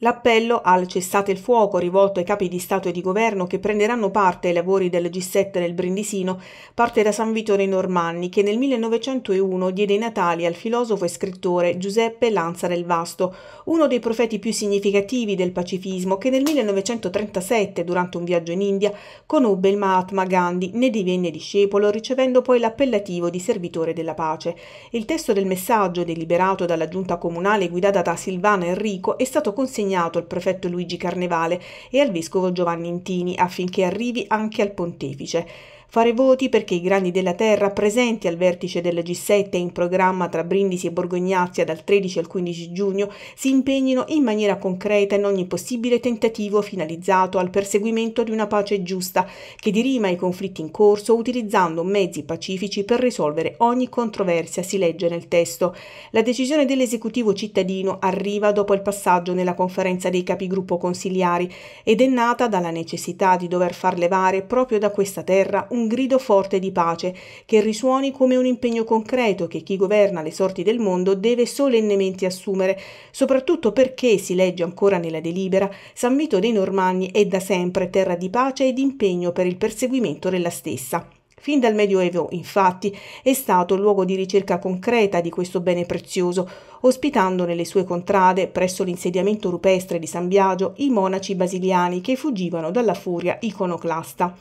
L'appello al cessate il fuoco rivolto ai capi di Stato e di Governo che prenderanno parte ai lavori del G7 nel Brindisino parte da San Vitore Normanni che nel 1901 diede i natali al filosofo e scrittore Giuseppe Lanza del Vasto, uno dei profeti più significativi del pacifismo che nel 1937 durante un viaggio in India conobbe il Mahatma Gandhi, ne divenne discepolo ricevendo poi l'appellativo di servitore della pace. Il testo del messaggio deliberato dalla giunta comunale guidata da Silvana Enrico è stato consegnato assegnato al prefetto Luigi Carnevale e al vescovo Giovanni Intini affinché arrivi anche al pontefice fare voti perché i grandi della terra presenti al vertice del G7 in programma tra Brindisi e Borgognazia dal 13 al 15 giugno si impegnino in maniera concreta in ogni possibile tentativo finalizzato al perseguimento di una pace giusta che dirima i conflitti in corso utilizzando mezzi pacifici per risolvere ogni controversia, si legge nel testo. La decisione dell'esecutivo cittadino arriva dopo il passaggio nella conferenza dei capigruppo consiliari ed è nata dalla necessità di dover far levare proprio da questa terra un grido forte di pace, che risuoni come un impegno concreto che chi governa le sorti del mondo deve solennemente assumere, soprattutto perché, si legge ancora nella delibera, San Vito dei Normanni è da sempre terra di pace e di impegno per il perseguimento della stessa. Fin dal Medioevo, infatti, è stato luogo di ricerca concreta di questo bene prezioso, ospitando nelle sue contrade, presso l'insediamento rupestre di San Biagio, i monaci basiliani che fuggivano dalla furia iconoclasta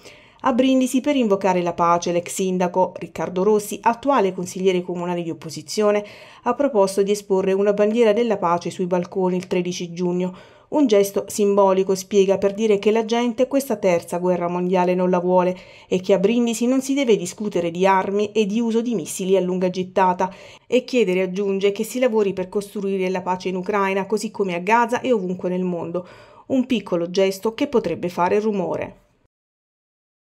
a Brindisi per invocare la pace. L'ex sindaco Riccardo Rossi, attuale consigliere comunale di opposizione, ha proposto di esporre una bandiera della pace sui balconi il 13 giugno. Un gesto simbolico spiega per dire che la gente questa terza guerra mondiale non la vuole e che a Brindisi non si deve discutere di armi e di uso di missili a lunga gittata e chiedere aggiunge che si lavori per costruire la pace in Ucraina così come a Gaza e ovunque nel mondo. Un piccolo gesto che potrebbe fare rumore.